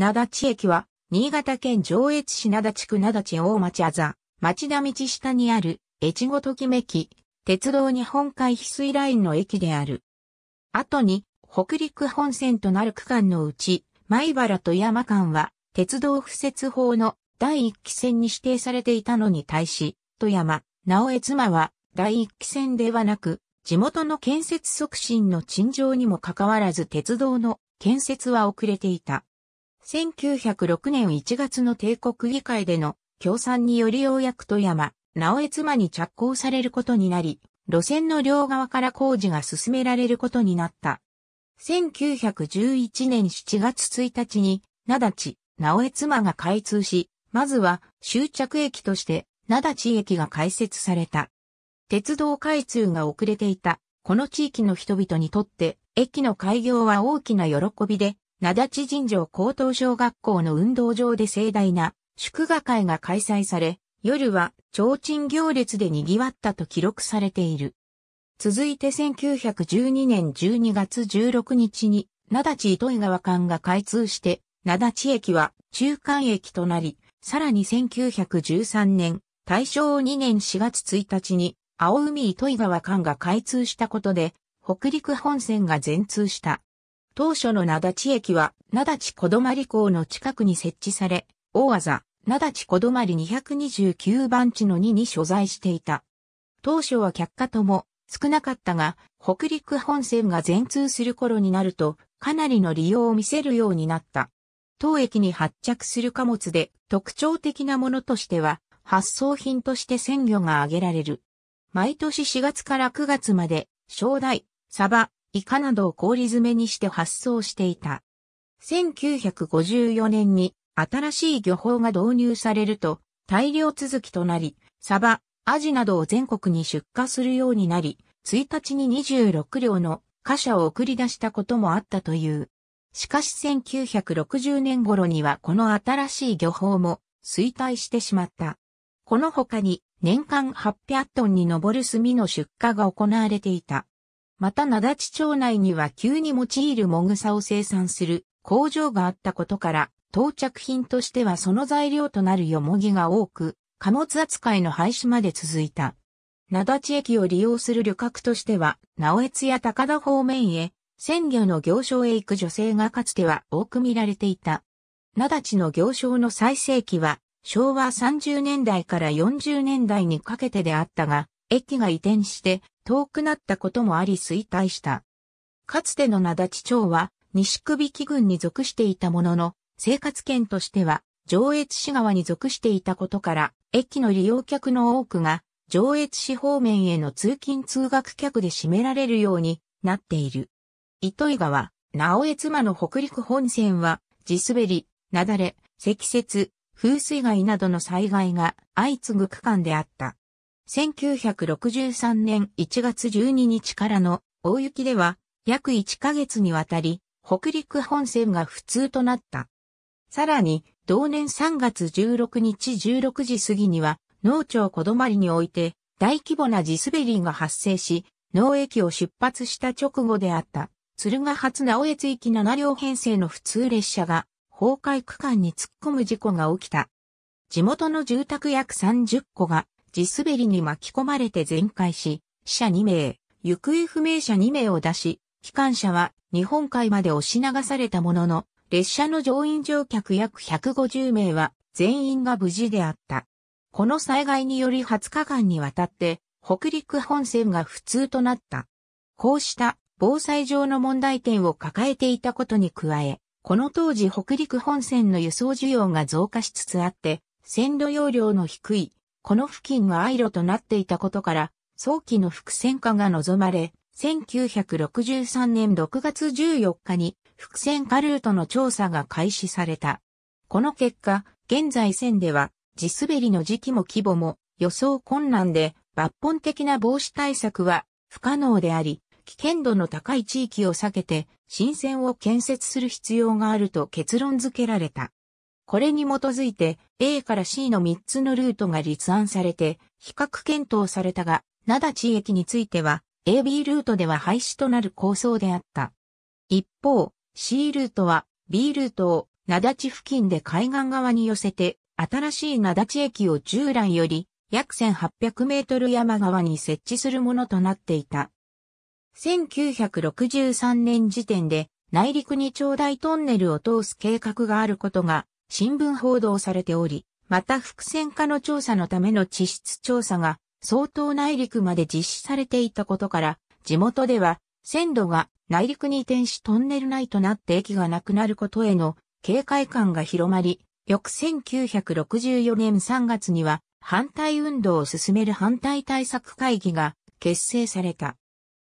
灘地駅は、新潟県上越市灘地区灘地大町あざ、町田道下にある、越後ときめき、鉄道日本海翡翠ラインの駅である。後に、北陸本線となる区間のうち、米原と山間は、鉄道敷設法の第一期線に指定されていたのに対し、富山、直江妻は、第一期線ではなく、地元の建設促進の陳情にもかかわらず鉄道の建設は遅れていた。1906年1月の帝国議会での協賛によりようやく富山、直江妻に着工されることになり、路線の両側から工事が進められることになった。1911年7月1日に、名立直江妻が開通し、まずは終着駅として、名立駅が開設された。鉄道開通が遅れていた、この地域の人々にとって、駅の開業は大きな喜びで、灘地尋常高等小学校の運動場で盛大な祝賀会が開催され、夜は提灯行列で賑わったと記録されている。続いて1912年12月16日に、名立糸井川間が開通して、名立駅は中間駅となり、さらに1913年、大正2年4月1日に、青海糸井川間が開通したことで、北陸本線が全通した。当初の名立駅は、名立小泊港の近くに設置され、大技、名立小泊229番地の2に所在していた。当初は客家とも少なかったが、北陸本線が全通する頃になると、かなりの利用を見せるようになった。当駅に発着する貨物で特徴的なものとしては、発送品として鮮魚が挙げられる。毎年4月から9月まで、正代、サバ、イカなどを氷詰めにして発送していた。1954年に新しい漁法が導入されると大量続きとなり、サバ、アジなどを全国に出荷するようになり、1日に26両の貨車を送り出したこともあったという。しかし1960年頃にはこの新しい漁法も衰退してしまった。この他に年間800トンに上る炭の出荷が行われていた。また名立町内には急に用いるもぐさを生産する工場があったことから、到着品としてはその材料となるよもぎが多く、貨物扱いの廃止まで続いた。名立駅を利用する旅客としては、直越や高田方面へ、鮮魚の行商へ行く女性がかつては多く見られていた。名立の行商の最盛期は、昭和30年代から40年代にかけてであったが、駅が移転して遠くなったこともあり衰退した。かつての名立町は西首木郡に属していたものの、生活圏としては上越市側に属していたことから、駅の利用客の多くが上越市方面への通勤通学客で占められるようになっている。糸井川、直江妻の北陸本線は、地滑り、雪崩、積雪、風水害などの災害が相次ぐ区間であった。1963年1月12日からの大雪では約1ヶ月にわたり北陸本線が不通となった。さらに同年3月16日16時過ぎには農町小泊において大規模な地滑りが発生し、農駅を出発した直後であった、鶴ヶ初直江津行き7両編成の普通列車が崩壊区間に突っ込む事故が起きた。地元の住宅約30戸が地滑りに巻き込まれて全壊し、死者2名、行方不明者2名を出し、機関車は日本海まで押し流されたものの、列車の乗員乗客約150名は全員が無事であった。この災害により20日間にわたって北陸本線が不通となった。こうした防災上の問題点を抱えていたことに加え、この当時北陸本線の輸送需要が増加しつつあって、線路容量の低いこの付近がアイロとなっていたことから、早期の伏線化が望まれ、1963年6月14日に伏線化ルートの調査が開始された。この結果、現在線では地滑りの時期も規模も予想困難で抜本的な防止対策は不可能であり、危険度の高い地域を避けて新線を建設する必要があると結論付けられた。これに基づいて A から C の3つのルートが立案されて比較検討されたが、灘地駅については AB ルートでは廃止となる構想であった。一方、C ルートは B ルートを灘地付近で海岸側に寄せて新しい灘地駅を従来より約1800メートル山側に設置するものとなっていた。1963年時点で内陸に長大トンネルを通す計画があることが新聞報道されており、また伏線化の調査のための地質調査が相当内陸まで実施されていたことから、地元では線路が内陸に移転しトンネル内となって駅がなくなることへの警戒感が広まり、翌1964年3月には反対運動を進める反対対策会議が結成された。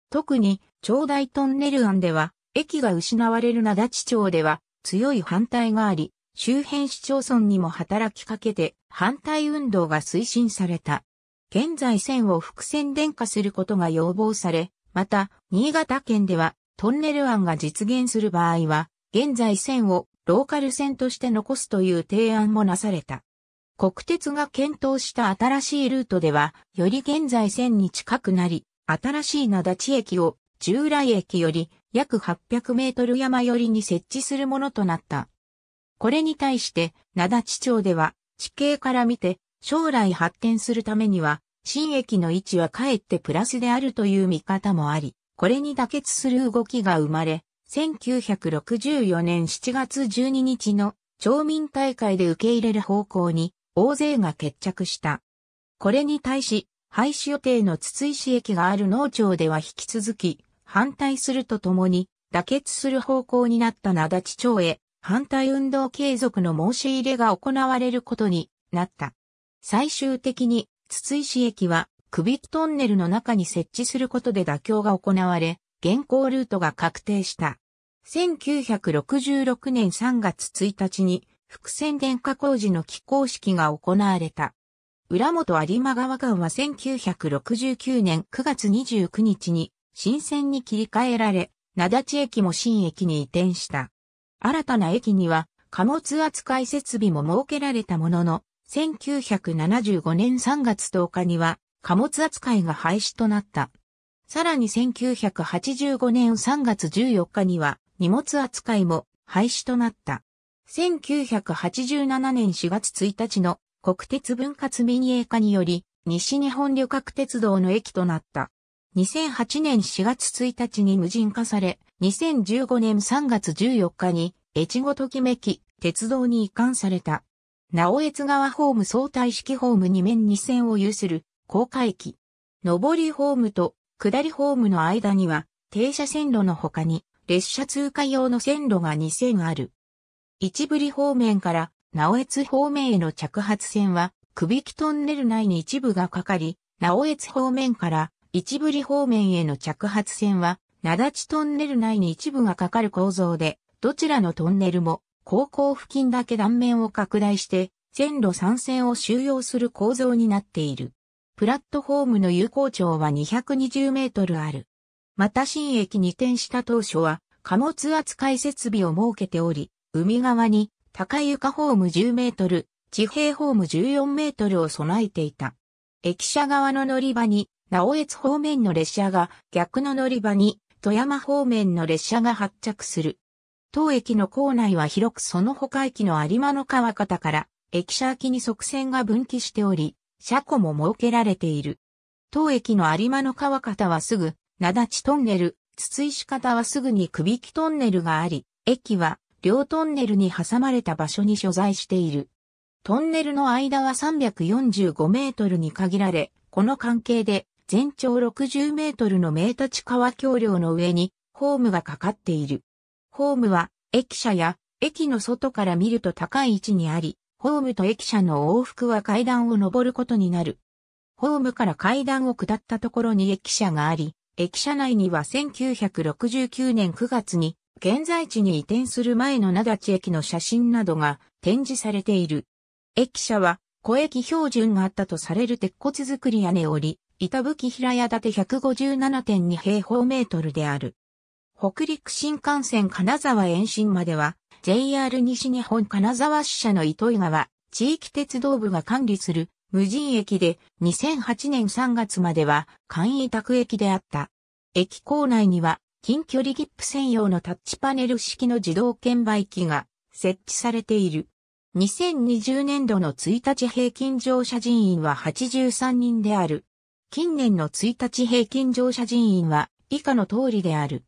特に、長大トンネル案では、駅が失われる灘地町では強い反対があり、周辺市町村にも働きかけて反対運動が推進された。現在線を複線電化することが要望され、また、新潟県ではトンネル案が実現する場合は、現在線をローカル線として残すという提案もなされた。国鉄が検討した新しいルートでは、より現在線に近くなり、新しい名立駅を従来駅より約800メートル山寄りに設置するものとなった。これに対して、灘地町では、地形から見て、将来発展するためには、新駅の位置はかえってプラスであるという見方もあり、これに妥結する動きが生まれ、1964年7月12日の町民大会で受け入れる方向に大勢が決着した。これに対し、廃止予定の筒石駅がある農町では引き続き反対するとともに妥結する方向になった灘地町へ反対運動継続の申し入れが行われることになった。最終的に、筒石駅は、首都トンネルの中に設置することで妥協が行われ、現行ルートが確定した。1966年3月1日に、伏線電化工事の起工式が行われた。浦本有馬川間は1969年9月29日に、新線に切り替えられ、名立駅も新駅に移転した。新たな駅には貨物扱い設備も設けられたものの、1975年3月10日には貨物扱いが廃止となった。さらに1985年3月14日には荷物扱いも廃止となった。1987年4月1日の国鉄分割民営化により西日本旅客鉄道の駅となった。2008年4月1日に無人化され、2015年3月14日に、越後ときめき、鉄道に移管された。直越川ホーム相対式ホーム2面2線を有する、高架駅。上りホームと下りホームの間には、停車線路の他に、列車通過用の線路が2線ある。一振り方面から直越方面への着発線は、首木トンネル内に一部がかかり、直越方面から一振り方面への着発線は、だちトンネル内に一部がかかる構造で、どちらのトンネルも、高校付近だけ断面を拡大して、全路3線を収容する構造になっている。プラットホームの有効長は220メートルある。また新駅に転した当初は、貨物扱い設備を設けており、海側に高床ホーム10メートル、地平ホーム14メートルを備えていた。駅舎側の乗り場に、直江津方面の列車が逆の乗り場に富山方面の列車が発着する。当駅の構内は広くその他駅の有馬の川方から駅舎駅に側線が分岐しており、車庫も設けられている。当駅の有馬の川方はすぐ、立ちトンネル、筒石方はすぐに首木トンネルがあり、駅は両トンネルに挟まれた場所に所在している。トンネルの間は345メートルに限られ、この関係で全長60メートルの名立川橋梁の上にホームがかかっている。ホームは駅舎や駅の外から見ると高い位置にあり、ホームと駅舎の往復は階段を上ることになる。ホームから階段を下ったところに駅舎があり、駅舎内には1969年9月に現在地に移転する前の名立駅の写真などが展示されている。駅舎は、古駅標準があったとされる鉄骨造り屋根折り、板吹平屋建て157.2平方メートルである。北陸新幹線金沢延伸までは、JR 西日本金沢支社の糸井川、地域鉄道部が管理する無人駅で2008年3月までは簡易宅駅であった。駅構内には近距離切符専用のタッチパネル式の自動券売機が設置されている。2020年度の1日平均乗車人員は83人である。近年の1日平均乗車人員は以下の通りである。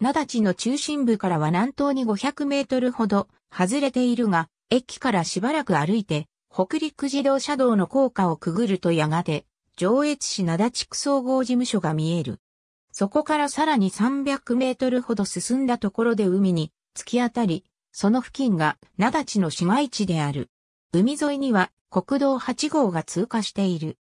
灘地の中心部からは南東に500メートルほど外れているが、駅からしばらく歩いて、北陸自動車道の高架をくぐるとやがて、上越市灘地区総合事務所が見える。そこからさらに300メートルほど進んだところで海に突き当たり、その付近が灘地の市街地である。海沿いには国道8号が通過している。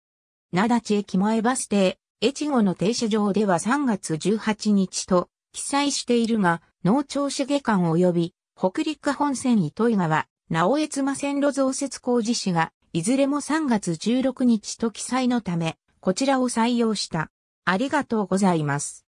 名立駅前バス停、越後の停車場では3月18日と記載しているが、農庁主下間及び北陸本線糸井川、直江妻線路増設工事士が、いずれも3月16日と記載のため、こちらを採用した。ありがとうございます。